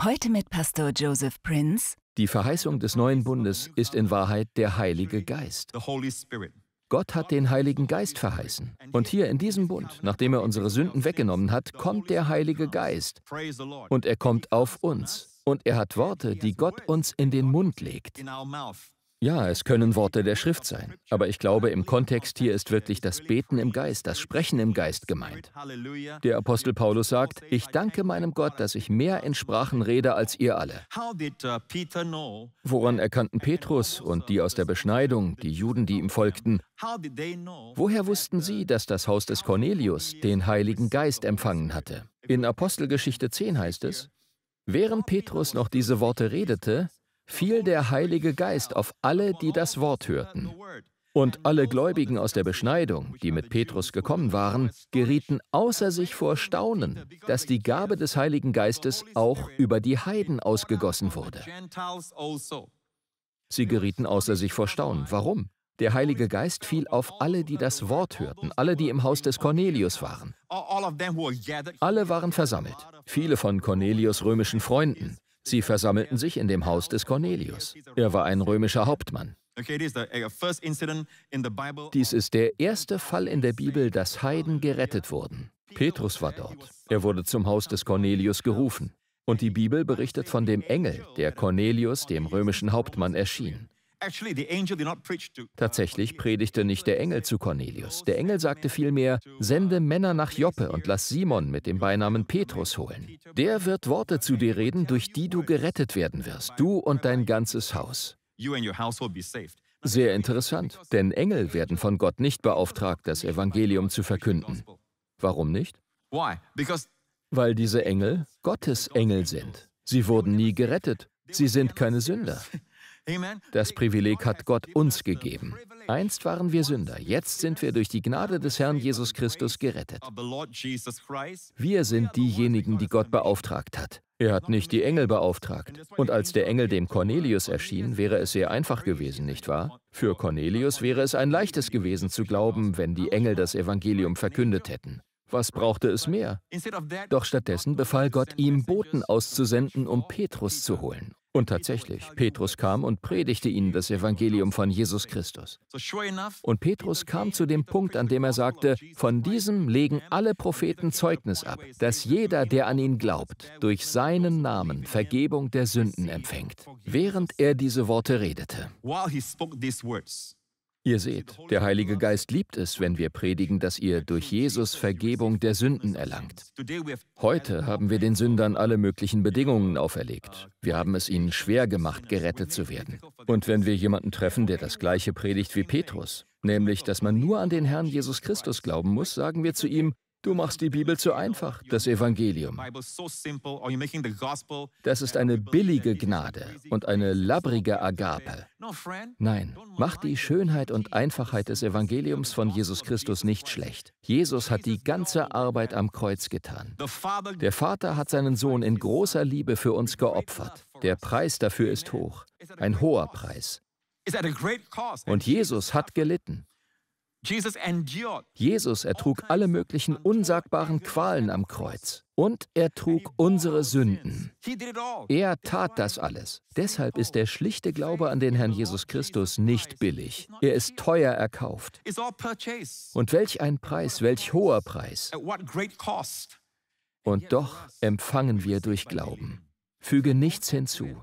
Heute mit Pastor Joseph Prince. Die Verheißung des neuen Bundes ist in Wahrheit der Heilige Geist. Gott hat den Heiligen Geist verheißen. Und hier in diesem Bund, nachdem er unsere Sünden weggenommen hat, kommt der Heilige Geist. Und er kommt auf uns. Und er hat Worte, die Gott uns in den Mund legt. Ja, es können Worte der Schrift sein, aber ich glaube, im Kontext hier ist wirklich das Beten im Geist, das Sprechen im Geist gemeint. Der Apostel Paulus sagt, ich danke meinem Gott, dass ich mehr in Sprachen rede als ihr alle. Uh, Woran erkannten Petrus und uh, die aus der Beschneidung, die Juden, die ihm folgten, woher wussten sie, dass das Haus des Cornelius den Heiligen Geist empfangen hatte? In Apostelgeschichte 10 heißt es, Während Petrus noch diese Worte redete, fiel der Heilige Geist auf alle, die das Wort hörten. Und alle Gläubigen aus der Beschneidung, die mit Petrus gekommen waren, gerieten außer sich vor Staunen, dass die Gabe des Heiligen Geistes auch über die Heiden ausgegossen wurde. Sie gerieten außer sich vor Staunen. Warum? Der Heilige Geist fiel auf alle, die das Wort hörten, alle, die im Haus des Cornelius waren. Alle waren versammelt, viele von Cornelius' römischen Freunden, Sie versammelten sich in dem Haus des Cornelius. Er war ein römischer Hauptmann. Uh, Dies ist der erste Fall in der Bibel, dass Heiden gerettet wurden. Petrus war dort. Er wurde zum Haus des Cornelius gerufen. Und die Bibel berichtet von dem Engel, der Cornelius, dem römischen Hauptmann, erschien. Uh, Tatsächlich predigte nicht der Engel zu Cornelius. Der Engel sagte vielmehr, sende Männer nach Joppe und lass Simon mit dem Beinamen Petrus holen. Der wird Worte zu dir reden, durch die du gerettet werden wirst, du und dein ganzes Haus. Sehr interessant, denn Engel werden von Gott nicht beauftragt, das Evangelium zu verkünden. Warum nicht? Weil diese Engel Gottes Engel sind. Sie wurden nie gerettet. Sie sind keine Sünder. Das Privileg hat Gott uns gegeben. Einst waren wir Sünder, jetzt sind wir durch die Gnade des Herrn Jesus Christus gerettet. Wir sind diejenigen, die Gott beauftragt hat. Er hat nicht die Engel beauftragt. Und als der Engel dem Cornelius erschien, wäre es sehr einfach gewesen, nicht wahr? Für Cornelius wäre es ein leichtes gewesen zu glauben, wenn die Engel das Evangelium verkündet hätten. Was brauchte es mehr? Doch stattdessen befahl Gott ihm, Boten auszusenden, um Petrus zu holen. Und tatsächlich, Petrus kam und predigte ihnen das Evangelium von Jesus Christus. Und Petrus kam zu dem Punkt, an dem er sagte, von diesem legen alle Propheten Zeugnis ab, dass jeder, der an ihn glaubt, durch seinen Namen Vergebung der Sünden empfängt, während er diese Worte redete. Ihr seht, der Heilige Geist liebt es, wenn wir predigen, dass ihr durch Jesus Vergebung der Sünden erlangt. Heute haben wir den Sündern alle möglichen Bedingungen auferlegt. Wir haben es ihnen schwer gemacht, gerettet zu werden. Und wenn wir jemanden treffen, der das gleiche predigt wie Petrus, nämlich dass man nur an den Herrn Jesus Christus glauben muss, sagen wir zu ihm, Du machst die Bibel zu einfach, das Evangelium. Das ist eine billige Gnade und eine labbrige Agape. Nein, mach die Schönheit und Einfachheit des Evangeliums von Jesus Christus nicht schlecht. Jesus hat die ganze Arbeit am Kreuz getan. Der Vater hat seinen Sohn in großer Liebe für uns geopfert. Der Preis dafür ist hoch, ein hoher Preis. Und Jesus hat gelitten. Jesus ertrug alle möglichen unsagbaren Qualen am Kreuz und er trug unsere Sünden. Er tat das alles. Deshalb ist der schlichte Glaube an den Herrn Jesus Christus nicht billig. Er ist teuer erkauft. Und welch ein Preis, welch hoher Preis. Und doch empfangen wir durch Glauben. Füge nichts hinzu.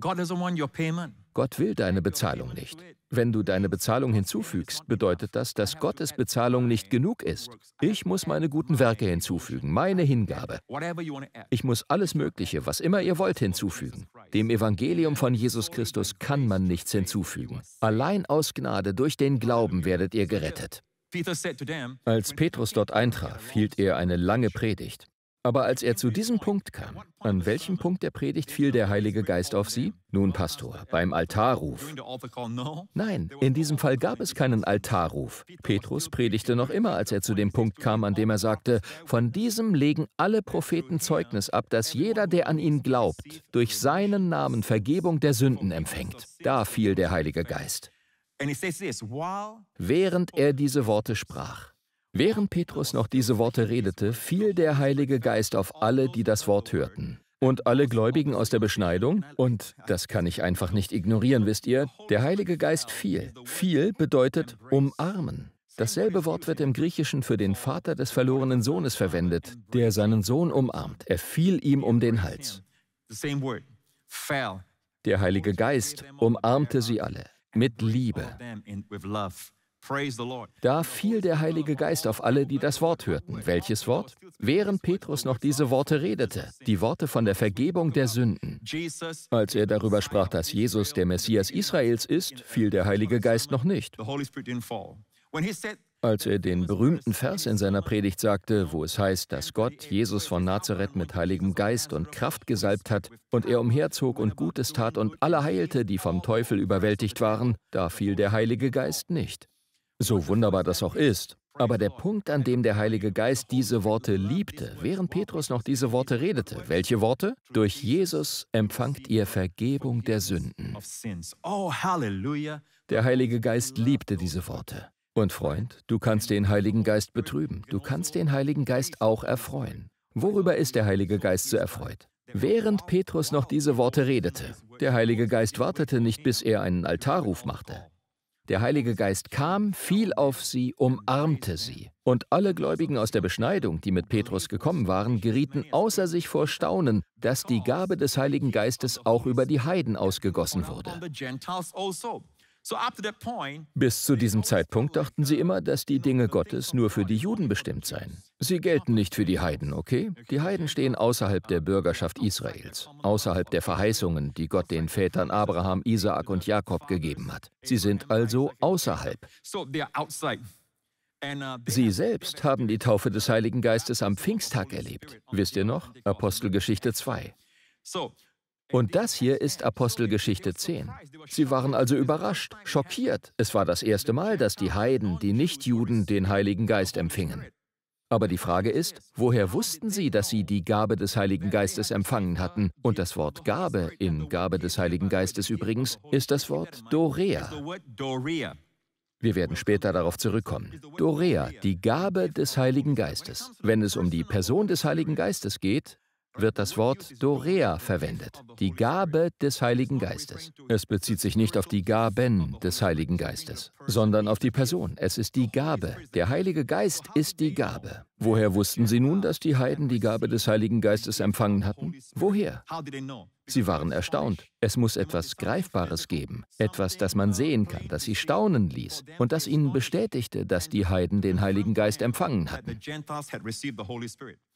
God doesn't want your payment. Gott will deine Bezahlung nicht. Wenn du deine Bezahlung hinzufügst, bedeutet das, dass Gottes Bezahlung nicht genug ist. Ich muss meine guten Werke hinzufügen, meine Hingabe. Ich muss alles Mögliche, was immer ihr wollt, hinzufügen. Dem Evangelium von Jesus Christus kann man nichts hinzufügen. Allein aus Gnade durch den Glauben werdet ihr gerettet. Als Petrus dort eintraf, hielt er eine lange Predigt. Aber als er zu diesem Punkt kam, an welchem Punkt der Predigt fiel der Heilige Geist auf sie? Nun, Pastor, beim Altarruf. Nein, in diesem Fall gab es keinen Altarruf. Petrus predigte noch immer, als er zu dem Punkt kam, an dem er sagte, von diesem legen alle Propheten Zeugnis ab, dass jeder, der an ihn glaubt, durch seinen Namen Vergebung der Sünden empfängt. Da fiel der Heilige Geist. Während er diese Worte sprach, Während Petrus noch diese Worte redete, fiel der Heilige Geist auf alle, die das Wort hörten. Und alle Gläubigen aus der Beschneidung, und das kann ich einfach nicht ignorieren, wisst ihr, der Heilige Geist fiel. Fiel bedeutet umarmen. Dasselbe Wort wird im Griechischen für den Vater des verlorenen Sohnes verwendet, der seinen Sohn umarmt. Er fiel ihm um den Hals. Der Heilige Geist umarmte sie alle mit Liebe. Da fiel der Heilige Geist auf alle, die das Wort hörten. Welches Wort? Während Petrus noch diese Worte redete, die Worte von der Vergebung der Sünden. Als er darüber sprach, dass Jesus der Messias Israels ist, fiel der Heilige Geist noch nicht. Als er den berühmten Vers in seiner Predigt sagte, wo es heißt, dass Gott Jesus von Nazareth mit Heiligem Geist und Kraft gesalbt hat und er umherzog und Gutes tat und alle heilte, die vom Teufel überwältigt waren, da fiel der Heilige Geist nicht. So wunderbar das auch ist. Aber der Punkt, an dem der Heilige Geist diese Worte liebte, während Petrus noch diese Worte redete, welche Worte? Durch Jesus empfangt ihr Vergebung der Sünden. Oh, der Heilige Geist liebte diese Worte. Und Freund, du kannst den Heiligen Geist betrüben, du kannst den Heiligen Geist auch erfreuen. Worüber ist der Heilige Geist so erfreut? Während Petrus noch diese Worte redete, der Heilige Geist wartete nicht, bis er einen Altarruf machte. Der Heilige Geist kam, fiel auf sie, umarmte sie. Und alle Gläubigen aus der Beschneidung, die mit Petrus gekommen waren, gerieten außer sich vor Staunen, dass die Gabe des Heiligen Geistes auch über die Heiden ausgegossen wurde. Bis zu diesem Zeitpunkt dachten sie immer, dass die Dinge Gottes nur für die Juden bestimmt seien. Sie gelten nicht für die Heiden, okay? Die Heiden stehen außerhalb der Bürgerschaft Israels, außerhalb der Verheißungen, die Gott den Vätern Abraham, Isaak und Jakob gegeben hat. Sie sind also außerhalb. Uh, sie selbst haben die Taufe des Heiligen Geistes am Pfingsttag erlebt. Wisst ihr noch? Also Apostelgeschichte 2. Und das hier ist Apostelgeschichte 10. Sie waren also überrascht, schockiert. Es war das erste Mal, dass die Heiden, die Nichtjuden, den Heiligen Geist empfingen. Aber die Frage ist, woher wussten sie, dass sie die Gabe des Heiligen Geistes empfangen hatten? Und das Wort Gabe in Gabe des Heiligen Geistes übrigens ist das Wort Dorea. Wir werden später darauf zurückkommen. Dorea, die Gabe des Heiligen Geistes. Wenn es um die Person des Heiligen Geistes geht, wird das Wort Dorea verwendet, die Gabe des Heiligen Geistes. Es bezieht sich nicht auf die Gaben des Heiligen Geistes, sondern auf die Person. Es ist die Gabe. Der Heilige Geist ist die Gabe. Woher wussten sie nun, dass die Heiden die Gabe des Heiligen Geistes empfangen hatten? Woher? Sie waren erstaunt. Es muss etwas Greifbares geben, etwas, das man sehen kann, das sie staunen ließ und das ihnen bestätigte, dass die Heiden den Heiligen Geist empfangen hatten.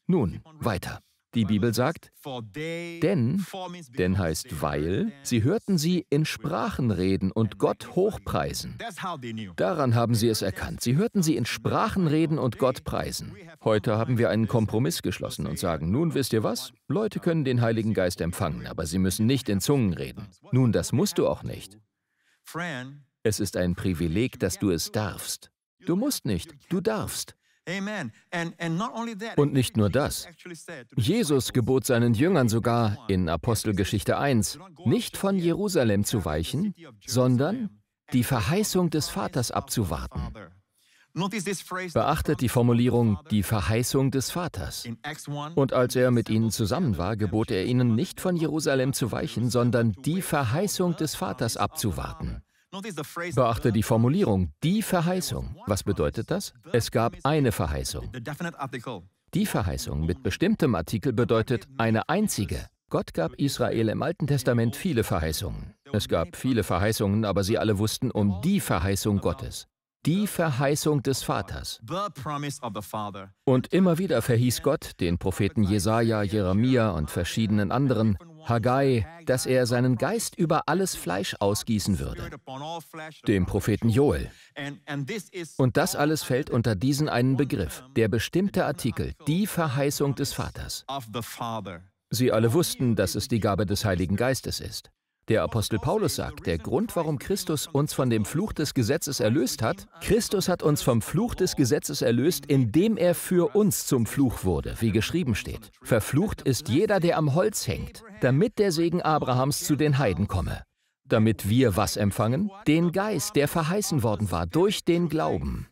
Nun, weiter. Die Bibel sagt, denn, denn heißt weil, sie hörten sie in Sprachen reden und Gott hochpreisen. Daran haben sie es erkannt. Sie hörten sie in Sprachen reden und Gott preisen. Heute haben wir einen Kompromiss geschlossen und sagen, nun wisst ihr was? Leute können den Heiligen Geist empfangen, aber sie müssen nicht in Zungen reden. Nun, das musst du auch nicht. Es ist ein Privileg, dass du es darfst. Du musst nicht, du darfst. Und nicht nur das. Jesus gebot seinen Jüngern sogar in Apostelgeschichte 1, nicht von Jerusalem zu weichen, sondern die Verheißung des Vaters abzuwarten. Beachtet die Formulierung die Verheißung des Vaters. Und als er mit ihnen zusammen war, gebot er ihnen nicht von Jerusalem zu weichen, sondern die Verheißung des Vaters abzuwarten. Beachte die Formulierung, die Verheißung. Was bedeutet das? Es gab eine Verheißung. Die Verheißung mit bestimmtem Artikel bedeutet eine einzige. Gott gab Israel im Alten Testament viele Verheißungen. Es gab viele Verheißungen, aber sie alle wussten um die Verheißung Gottes. Die Verheißung des Vaters. Und immer wieder verhieß Gott den Propheten Jesaja, Jeremia und verschiedenen anderen, Haggai, dass er seinen Geist über alles Fleisch ausgießen würde, dem Propheten Joel. Und das alles fällt unter diesen einen Begriff, der bestimmte Artikel, die Verheißung des Vaters. Sie alle wussten, dass es die Gabe des Heiligen Geistes ist. Der Apostel Paulus sagt, der Grund, warum Christus uns von dem Fluch des Gesetzes erlöst hat, Christus hat uns vom Fluch des Gesetzes erlöst, indem er für uns zum Fluch wurde, wie geschrieben steht. Verflucht ist jeder, der am Holz hängt damit der Segen Abrahams zu den Heiden komme, damit wir was empfangen? Den Geist, der verheißen worden war durch den Glauben.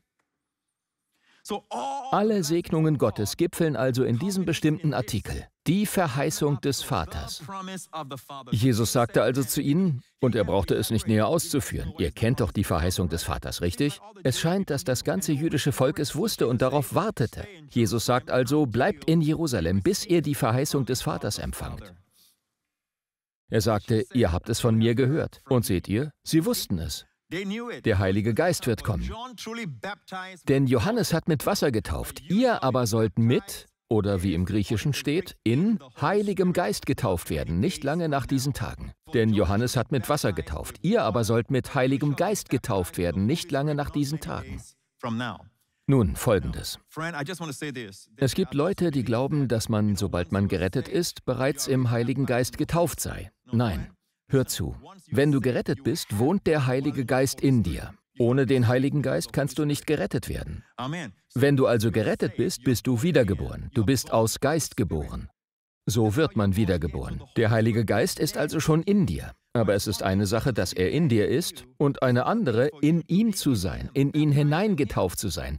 Alle Segnungen Gottes gipfeln also in diesem bestimmten Artikel, die Verheißung des Vaters. Jesus sagte also zu ihnen, und er brauchte es nicht näher auszuführen, ihr kennt doch die Verheißung des Vaters, richtig? Es scheint, dass das ganze jüdische Volk es wusste und darauf wartete. Jesus sagt also, bleibt in Jerusalem, bis ihr die Verheißung des Vaters empfangt. Er sagte, ihr habt es von mir gehört. Und seht ihr, sie wussten es. Der Heilige Geist wird kommen. Denn Johannes hat mit Wasser getauft, ihr aber sollt mit, oder wie im Griechischen steht, in Heiligem Geist getauft werden, nicht lange nach diesen Tagen. Denn Johannes hat mit Wasser getauft, ihr aber sollt mit Heiligem Geist getauft werden, nicht lange nach diesen Tagen. Nun, folgendes. Es gibt Leute, die glauben, dass man, sobald man gerettet ist, bereits im Heiligen Geist getauft sei. Nein, hör zu. Wenn du gerettet bist, wohnt der Heilige Geist in dir. Ohne den Heiligen Geist kannst du nicht gerettet werden. Wenn du also gerettet bist, bist du wiedergeboren. Du bist aus Geist geboren. So wird man wiedergeboren. Der Heilige Geist ist also schon in dir. Aber es ist eine Sache, dass er in dir ist und eine andere, in ihm zu sein, in ihn hineingetauft zu sein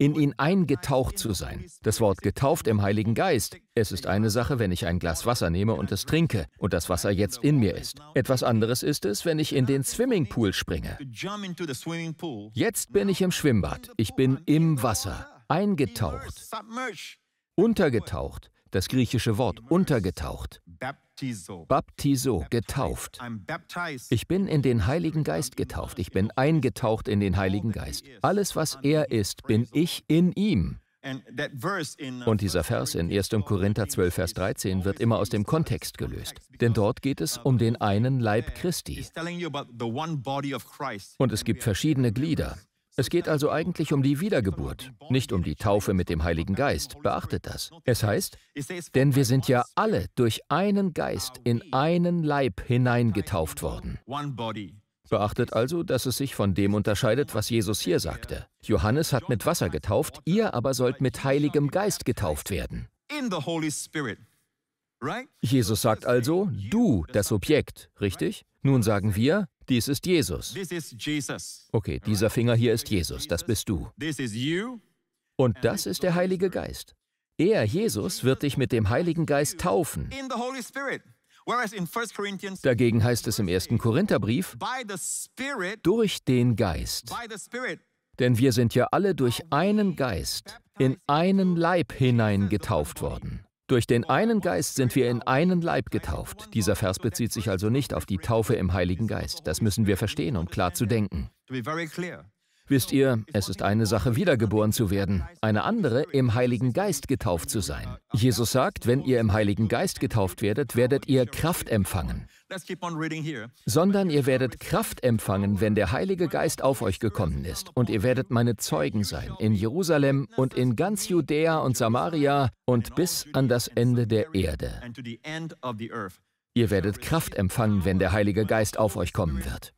in ihn eingetaucht zu sein. Das Wort getauft im Heiligen Geist. Es ist eine Sache, wenn ich ein Glas Wasser nehme und es trinke und das Wasser jetzt in mir ist. Etwas anderes ist es, wenn ich in den Swimmingpool springe. Jetzt bin ich im Schwimmbad. Ich bin im Wasser, eingetaucht, untergetaucht das griechische Wort untergetaucht. Baptiso, getauft. Ich bin in den Heiligen Geist getauft. Ich bin eingetaucht in den Heiligen Geist. Alles, was er ist, bin ich in ihm. Uh, Und dieser Vers in 1. Korinther 12, Vers 13 wird immer aus dem Kontext gelöst. Denn dort geht es um den einen Leib Christi. Und es gibt verschiedene Glieder. Es geht also eigentlich um die Wiedergeburt, nicht um die Taufe mit dem Heiligen Geist. Beachtet das. Es heißt, denn wir sind ja alle durch einen Geist in einen Leib hineingetauft worden. Beachtet also, dass es sich von dem unterscheidet, was Jesus hier sagte. Johannes hat mit Wasser getauft, ihr aber sollt mit Heiligem Geist getauft werden. Jesus sagt also, du, das Objekt, richtig? Nun sagen wir, dies ist Jesus. Okay, dieser Finger hier ist Jesus, das bist du. Und das ist der Heilige Geist. Er, Jesus, wird dich mit dem Heiligen Geist taufen. Dagegen heißt es im 1. Korintherbrief, durch den Geist. Denn wir sind ja alle durch einen Geist in einen Leib hineingetauft worden. Durch den einen Geist sind wir in einen Leib getauft. Dieser Vers bezieht sich also nicht auf die Taufe im Heiligen Geist. Das müssen wir verstehen, um klar zu denken. Wisst ihr, es ist eine Sache, wiedergeboren zu werden, eine andere, im Heiligen Geist getauft zu sein. Jesus sagt, wenn ihr im Heiligen Geist getauft werdet, werdet ihr Kraft empfangen sondern ihr werdet Kraft empfangen, wenn der Heilige Geist auf euch gekommen ist, und ihr werdet meine Zeugen sein in Jerusalem und in ganz Judäa und Samaria und bis an das Ende der Erde. Ihr werdet Kraft empfangen, wenn der Heilige Geist auf euch kommen wird.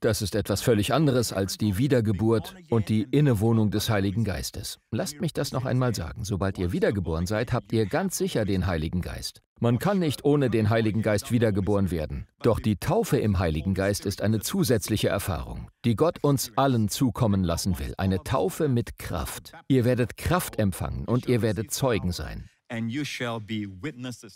Das ist etwas völlig anderes als die Wiedergeburt und die Innewohnung des Heiligen Geistes. Lasst mich das noch einmal sagen. Sobald ihr wiedergeboren seid, habt ihr ganz sicher den Heiligen Geist. Man kann nicht ohne den Heiligen Geist wiedergeboren werden. Doch die Taufe im Heiligen Geist ist eine zusätzliche Erfahrung, die Gott uns allen zukommen lassen will. Eine Taufe mit Kraft. Ihr werdet Kraft empfangen und ihr werdet Zeugen sein.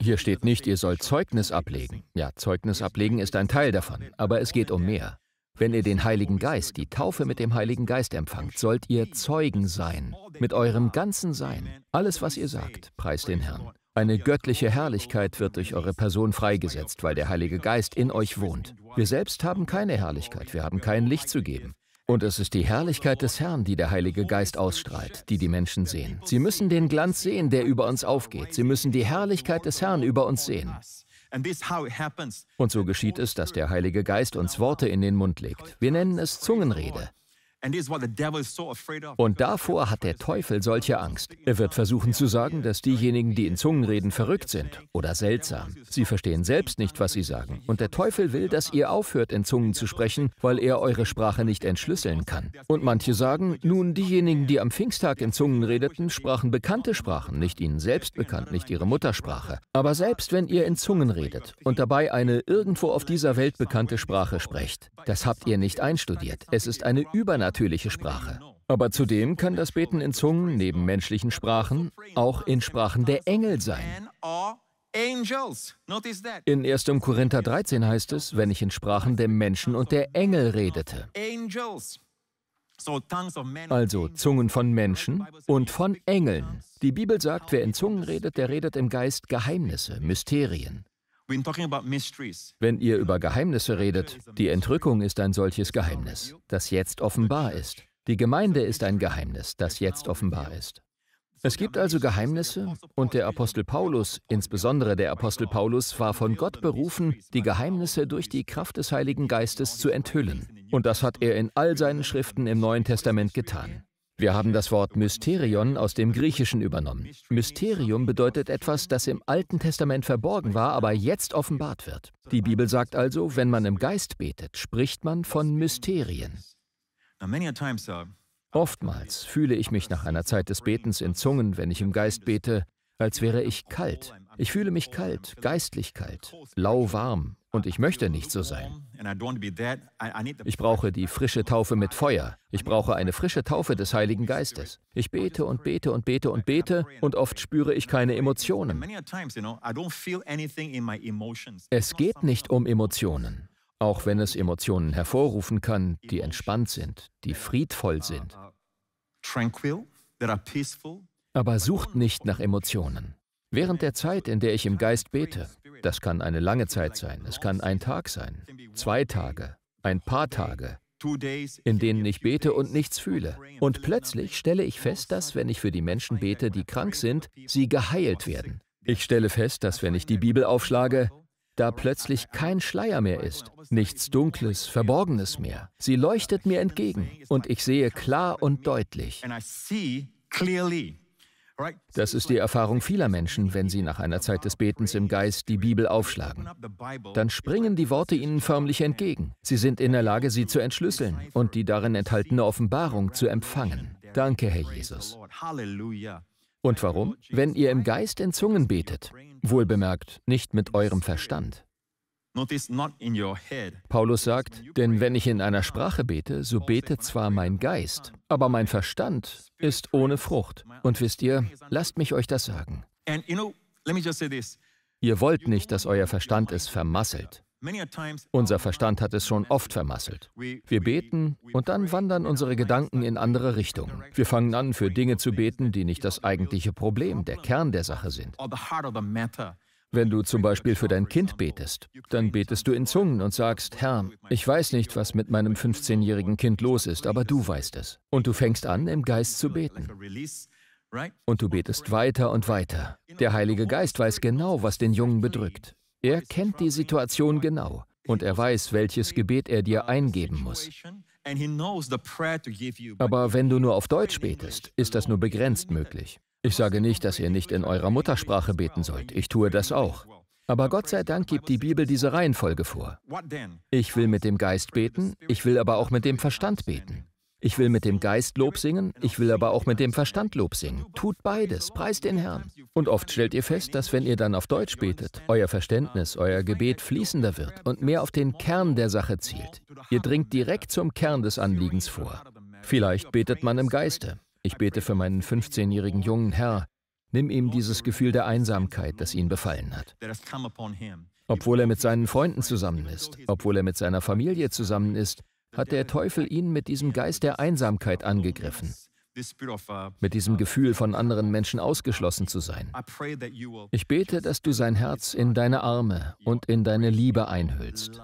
Hier steht nicht, ihr sollt Zeugnis ablegen. Ja, Zeugnis ablegen ist ein Teil davon, aber es geht um mehr. Wenn ihr den Heiligen Geist, die Taufe mit dem Heiligen Geist empfangt, sollt ihr Zeugen sein, mit eurem ganzen Sein. Alles, was ihr sagt, preist den Herrn. Eine göttliche Herrlichkeit wird durch eure Person freigesetzt, weil der Heilige Geist in euch wohnt. Wir selbst haben keine Herrlichkeit, wir haben kein Licht zu geben. Und es ist die Herrlichkeit des Herrn, die der Heilige Geist ausstrahlt, die die Menschen sehen. Sie müssen den Glanz sehen, der über uns aufgeht. Sie müssen die Herrlichkeit des Herrn über uns sehen. Und so geschieht es, dass der Heilige Geist uns Worte in den Mund legt. Wir nennen es Zungenrede. Und davor hat der Teufel solche Angst. Er wird versuchen zu sagen, dass diejenigen, die in Zungen reden, verrückt sind oder seltsam. Sie verstehen selbst nicht, was sie sagen. Und der Teufel will, dass ihr aufhört, in Zungen zu sprechen, weil er eure Sprache nicht entschlüsseln kann. Und manche sagen, nun, diejenigen, die am Pfingsttag in Zungen redeten, sprachen bekannte Sprachen, nicht ihnen selbst bekannt, nicht ihre Muttersprache. Aber selbst wenn ihr in Zungen redet und dabei eine irgendwo auf dieser Welt bekannte Sprache sprecht, das habt ihr nicht einstudiert. Es ist eine übernatürliche natürliche Sprache. Aber zudem kann das Beten in Zungen neben menschlichen Sprachen auch in Sprachen der Engel sein. In 1. Korinther 13 heißt es, wenn ich in Sprachen der Menschen und der Engel redete. Also Zungen von Menschen und von Engeln. Die Bibel sagt, wer in Zungen redet, der redet im Geist Geheimnisse, Mysterien. Wenn ihr über Geheimnisse redet, die Entrückung ist ein solches Geheimnis, das jetzt offenbar ist. Die Gemeinde ist ein Geheimnis, das jetzt offenbar ist. Es gibt also Geheimnisse und der Apostel Paulus, insbesondere der Apostel Paulus, war von Gott berufen, die Geheimnisse durch die Kraft des Heiligen Geistes zu enthüllen. Und das hat er in all seinen Schriften im Neuen Testament getan. Wir haben das Wort Mysterion aus dem Griechischen übernommen. Mysterium bedeutet etwas, das im Alten Testament verborgen war, aber jetzt offenbart wird. Die Bibel sagt also, wenn man im Geist betet, spricht man von Mysterien. Oftmals fühle ich mich nach einer Zeit des Betens in Zungen, wenn ich im Geist bete, als wäre ich kalt, ich fühle mich kalt, geistlich kalt, lauwarm und ich möchte nicht so sein. Ich brauche die frische Taufe mit Feuer. Ich brauche eine frische Taufe des Heiligen Geistes. Ich bete und bete und bete und bete und oft spüre ich keine Emotionen. Es geht nicht um Emotionen, auch wenn es Emotionen hervorrufen kann, die entspannt sind, die friedvoll sind. Aber sucht nicht nach Emotionen. Während der Zeit, in der ich im Geist bete, das kann eine lange Zeit sein, es kann ein Tag sein, zwei Tage, ein paar Tage, in denen ich bete und nichts fühle. Und plötzlich stelle ich fest, dass wenn ich für die Menschen bete, die krank sind, sie geheilt werden. Ich stelle fest, dass wenn ich die Bibel aufschlage, da plötzlich kein Schleier mehr ist, nichts Dunkles, Verborgenes mehr. Sie leuchtet mir entgegen und ich sehe klar und deutlich. Das ist die Erfahrung vieler Menschen, wenn sie nach einer Zeit des Betens im Geist die Bibel aufschlagen. Dann springen die Worte ihnen förmlich entgegen. Sie sind in der Lage, sie zu entschlüsseln und die darin enthaltene Offenbarung zu empfangen. Danke, Herr Jesus. Und warum? Wenn ihr im Geist in Zungen betet, wohlbemerkt, nicht mit eurem Verstand, Paulus sagt, denn wenn ich in einer Sprache bete, so betet zwar mein Geist, aber mein Verstand ist ohne Frucht. Und wisst ihr, lasst mich euch das sagen. Ihr wollt nicht, dass euer Verstand es vermasselt. Unser Verstand hat es schon oft vermasselt. Wir beten und dann wandern unsere Gedanken in andere Richtungen. Wir fangen an, für Dinge zu beten, die nicht das eigentliche Problem, der Kern der Sache sind. Wenn du zum Beispiel für dein Kind betest, dann betest du in Zungen und sagst, Herr, ich weiß nicht, was mit meinem 15-jährigen Kind los ist, aber du weißt es. Und du fängst an, im Geist zu beten. Und du betest weiter und weiter. Der Heilige Geist weiß genau, was den Jungen bedrückt. Er kennt die Situation genau und er weiß, welches Gebet er dir eingeben muss. Aber wenn du nur auf Deutsch betest, ist das nur begrenzt möglich. Ich sage nicht, dass ihr nicht in eurer Muttersprache beten sollt. Ich tue das auch. Aber Gott sei Dank gibt die Bibel diese Reihenfolge vor. Ich will mit dem Geist beten, ich will aber auch mit dem Verstand beten. Ich will mit dem Geist Lob singen, ich will aber auch mit dem Verstand Lob singen. Tut beides, preist den Herrn. Und oft stellt ihr fest, dass wenn ihr dann auf Deutsch betet, euer Verständnis, euer Gebet fließender wird und mehr auf den Kern der Sache zielt. Ihr dringt direkt zum Kern des Anliegens vor. Vielleicht betet man im Geiste. Ich bete für meinen 15-jährigen jungen Herr. Nimm ihm dieses Gefühl der Einsamkeit, das ihn befallen hat. Obwohl er mit seinen Freunden zusammen ist, obwohl er mit seiner Familie zusammen ist, hat der Teufel ihn mit diesem Geist der Einsamkeit angegriffen, uh, mit diesem Gefühl von anderen Menschen ausgeschlossen zu sein. Ich bete, dass du sein Herz in deine Arme und in deine Liebe einhüllst.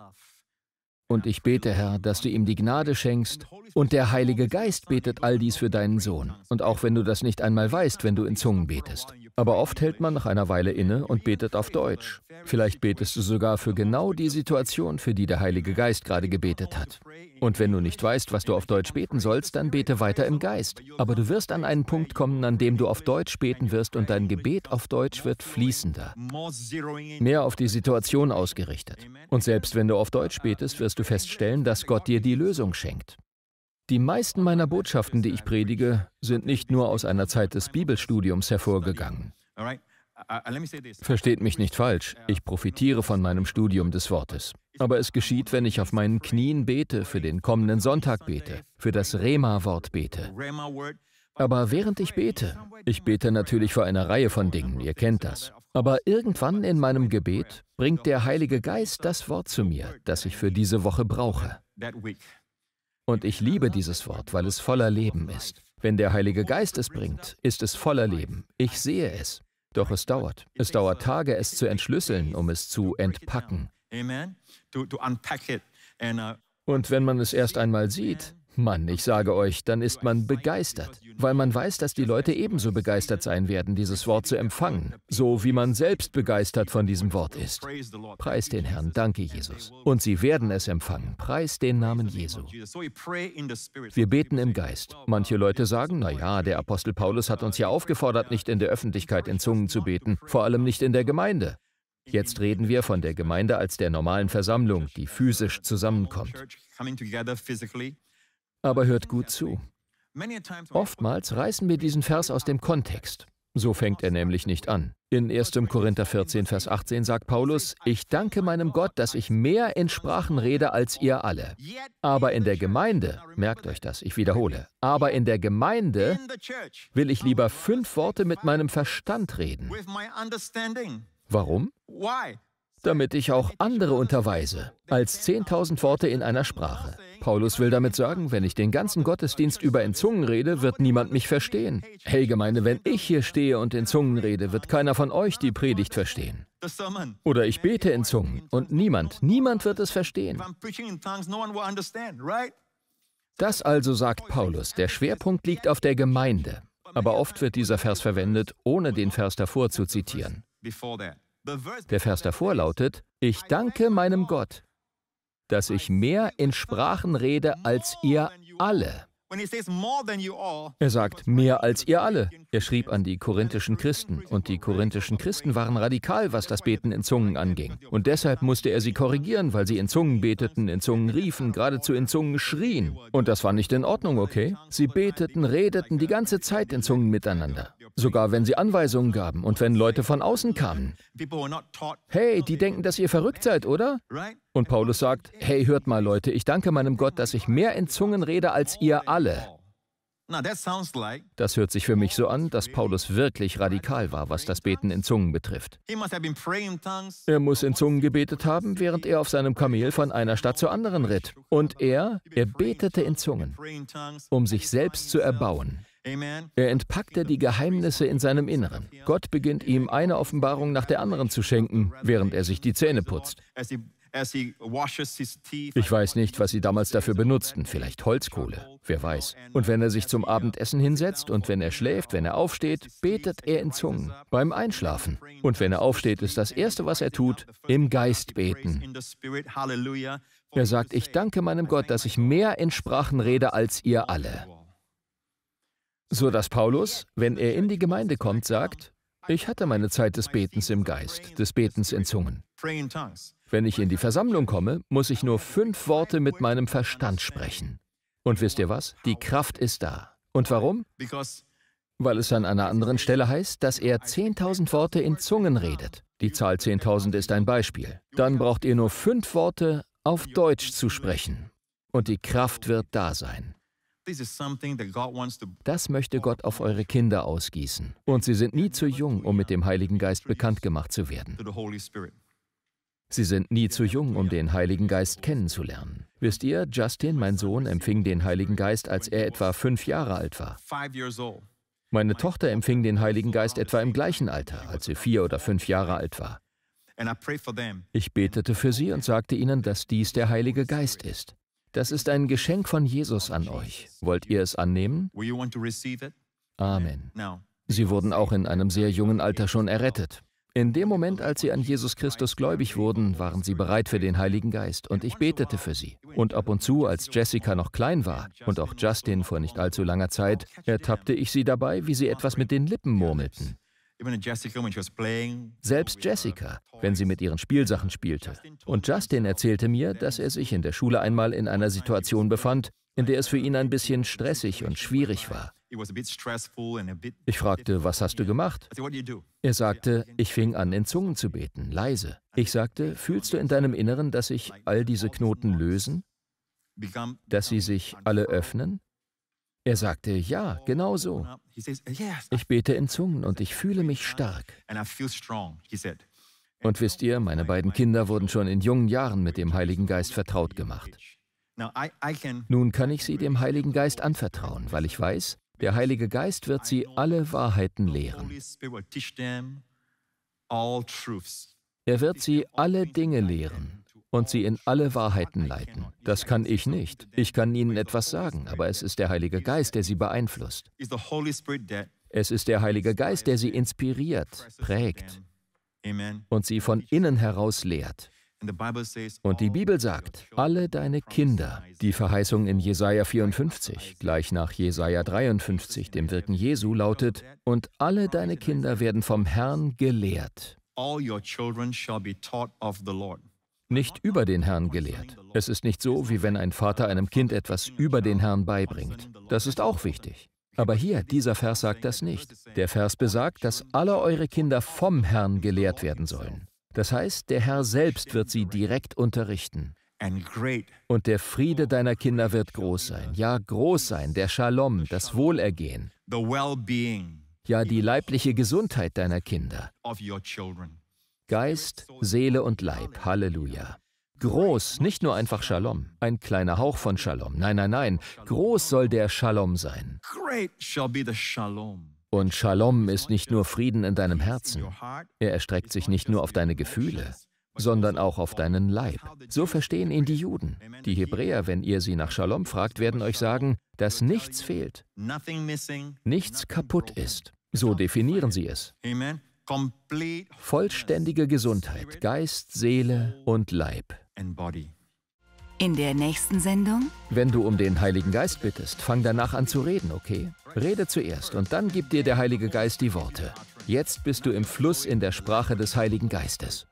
Und ich bete, Herr, dass du ihm die Gnade schenkst, und der Heilige Geist betet all dies für deinen Sohn. Und auch wenn du das nicht einmal weißt, wenn du in Zungen betest. Aber oft hält man nach einer Weile inne und betet auf Deutsch. Vielleicht betest du sogar für genau die Situation, für die der Heilige Geist gerade gebetet hat. Und wenn du nicht weißt, was du auf Deutsch beten sollst, dann bete weiter im Geist. Aber du wirst an einen Punkt kommen, an dem du auf Deutsch beten wirst und dein Gebet auf Deutsch wird fließender, mehr auf die Situation ausgerichtet. Und selbst wenn du auf Deutsch betest, wirst du feststellen, dass Gott dir die Lösung schenkt. Die meisten meiner Botschaften, die ich predige, sind nicht nur aus einer Zeit des Bibelstudiums hervorgegangen. Versteht mich nicht falsch, ich profitiere von meinem Studium des Wortes. Aber es geschieht, wenn ich auf meinen Knien bete, für den kommenden Sonntag bete, für das Rema-Wort bete. Aber während ich bete, ich bete natürlich für eine Reihe von Dingen, ihr kennt das. Aber irgendwann in meinem Gebet bringt der Heilige Geist das Wort zu mir, das ich für diese Woche brauche. Und ich liebe dieses Wort, weil es voller Leben ist. Wenn der Heilige Geist es bringt, ist es voller Leben. Ich sehe es. Doch es dauert. Es dauert Tage, es zu entschlüsseln, um es zu entpacken. Uh, Und wenn man es erst einmal sieht, Mann, ich sage euch, dann ist man begeistert, weil man weiß, dass die Leute ebenso begeistert sein werden, dieses Wort zu empfangen, so wie man selbst begeistert von diesem Wort ist. Preis den Herrn, danke Jesus. Und sie werden es empfangen, preis den Namen Jesu. Wir beten im Geist. Manche Leute sagen, naja, der Apostel Paulus hat uns ja aufgefordert, nicht in der Öffentlichkeit in Zungen zu beten, vor allem nicht in der Gemeinde. Jetzt reden wir von der Gemeinde als der normalen Versammlung, die physisch zusammenkommt. Aber hört gut zu. Oftmals reißen wir diesen Vers aus dem Kontext. So fängt er nämlich nicht an. In 1. Korinther 14, Vers 18 sagt Paulus, ich danke meinem Gott, dass ich mehr in Sprachen rede als ihr alle. Aber in der Gemeinde, merkt euch das, ich wiederhole, aber in der Gemeinde will ich lieber fünf Worte mit meinem Verstand reden. Warum? damit ich auch andere unterweise, als 10.000 Worte in einer Sprache. Paulus will damit sagen, wenn ich den ganzen Gottesdienst über in Zungen rede, wird niemand mich verstehen. Hey Gemeinde, wenn ich hier stehe und in Zungen rede, wird keiner von euch die Predigt verstehen. Oder ich bete in Zungen und niemand, niemand wird es verstehen. Das also sagt Paulus, der Schwerpunkt liegt auf der Gemeinde. Aber oft wird dieser Vers verwendet, ohne den Vers davor zu zitieren. Der Vers davor lautet, ich danke meinem Gott, dass ich mehr in Sprachen rede als ihr alle. Er sagt, mehr als ihr alle. Er schrieb an die korinthischen Christen und die korinthischen Christen waren radikal, was das Beten in Zungen anging. Und deshalb musste er sie korrigieren, weil sie in Zungen beteten, in Zungen riefen, geradezu in Zungen schrien. Und das war nicht in Ordnung, okay? Sie beteten, redeten die ganze Zeit in Zungen miteinander. Sogar wenn sie Anweisungen gaben und wenn Leute von außen kamen. Hey, die denken, dass ihr verrückt seid, oder? Und Paulus sagt, hey, hört mal Leute, ich danke meinem Gott, dass ich mehr in Zungen rede als ihr alle. Das hört sich für mich so an, dass Paulus wirklich radikal war, was das Beten in Zungen betrifft. Er muss in Zungen gebetet haben, während er auf seinem Kamel von einer Stadt zur anderen ritt. Und er, er betete in Zungen, um sich selbst zu erbauen. Er entpackte die Geheimnisse in seinem Inneren. Gott beginnt ihm eine Offenbarung nach der anderen zu schenken, während er sich die Zähne putzt. Ich weiß nicht, was sie damals dafür benutzten, vielleicht Holzkohle, wer weiß. Und wenn er sich zum Abendessen hinsetzt und wenn er schläft, wenn er aufsteht, betet er in Zungen beim Einschlafen. Und wenn er aufsteht, ist das Erste, was er tut, im Geist beten. Er sagt, ich danke meinem Gott, dass ich mehr in Sprachen rede als ihr alle. So dass Paulus, wenn er in die Gemeinde kommt, sagt, ich hatte meine Zeit des Betens im Geist, des Betens in Zungen. Wenn ich in die Versammlung komme, muss ich nur fünf Worte mit meinem Verstand sprechen. Und wisst ihr was? Die Kraft ist da. Und warum? Weil es an einer anderen Stelle heißt, dass er 10.000 Worte in Zungen redet. Die Zahl 10.000 ist ein Beispiel. Dann braucht ihr nur fünf Worte auf Deutsch zu sprechen. Und die Kraft wird da sein. Das möchte Gott auf eure Kinder ausgießen. Und sie sind nie zu jung, um mit dem Heiligen Geist bekannt gemacht zu werden. Sie sind nie zu jung, um den Heiligen Geist kennenzulernen. Wisst ihr, Justin, mein Sohn, empfing den Heiligen Geist, als er etwa fünf Jahre alt war. Meine Tochter empfing den Heiligen Geist etwa im gleichen Alter, als sie vier oder fünf Jahre alt war. Ich betete für sie und sagte ihnen, dass dies der Heilige Geist ist. Das ist ein Geschenk von Jesus an euch. Wollt ihr es annehmen? Amen. Sie wurden auch in einem sehr jungen Alter schon errettet. In dem Moment, als sie an Jesus Christus gläubig wurden, waren sie bereit für den Heiligen Geist und ich betete für sie. Und ab und zu, als Jessica noch klein war und auch Justin vor nicht allzu langer Zeit, ertappte ich sie dabei, wie sie etwas mit den Lippen murmelten. Selbst Jessica, wenn sie mit ihren Spielsachen spielte. Und Justin erzählte mir, dass er sich in der Schule einmal in einer Situation befand, in der es für ihn ein bisschen stressig und schwierig war. Ich fragte, was hast du gemacht? Er sagte, ich fing an, in Zungen zu beten, leise. Ich sagte, fühlst du in deinem Inneren, dass sich all diese Knoten lösen? Dass sie sich alle öffnen? Er sagte, ja, genau so. Ich bete in Zungen und ich fühle mich stark. Und wisst ihr, meine beiden Kinder wurden schon in jungen Jahren mit dem Heiligen Geist vertraut gemacht. Nun kann ich sie dem Heiligen Geist anvertrauen, weil ich weiß, der Heilige Geist wird sie alle Wahrheiten lehren. Er wird sie alle Dinge lehren und sie in alle Wahrheiten leiten. Das kann ich nicht. Ich kann ihnen etwas sagen, aber es ist der Heilige Geist, der sie beeinflusst. Es ist der Heilige Geist, der sie inspiriert, prägt und sie von innen heraus lehrt. Und die Bibel sagt, alle deine Kinder, die Verheißung in Jesaja 54, gleich nach Jesaja 53, dem Wirken Jesu, lautet: Und alle deine Kinder werden vom Herrn gelehrt. Nicht über den Herrn gelehrt. Es ist nicht so, wie wenn ein Vater einem Kind etwas über den Herrn beibringt. Das ist auch wichtig. Aber hier, dieser Vers sagt das nicht. Der Vers besagt, dass alle eure Kinder vom Herrn gelehrt werden sollen. Das heißt, der Herr selbst wird sie direkt unterrichten. Und der Friede deiner Kinder wird groß sein. Ja, groß sein, der Shalom, das Wohlergehen. Ja, die leibliche Gesundheit deiner Kinder. Geist, Seele und Leib. Halleluja. Groß, nicht nur einfach Shalom, ein kleiner Hauch von Shalom. Nein, nein, nein. Groß soll der Shalom sein. Great shall be the Shalom. Und Shalom ist nicht nur Frieden in deinem Herzen, er erstreckt sich nicht nur auf deine Gefühle, sondern auch auf deinen Leib. So verstehen ihn die Juden. Die Hebräer, wenn ihr sie nach Shalom fragt, werden euch sagen, dass nichts fehlt, nichts kaputt ist. So definieren sie es. Vollständige Gesundheit, Geist, Seele und Leib. In der nächsten Sendung? Wenn du um den Heiligen Geist bittest, fang danach an zu reden, okay? Rede zuerst und dann gibt dir der Heilige Geist die Worte. Jetzt bist du im Fluss in der Sprache des Heiligen Geistes.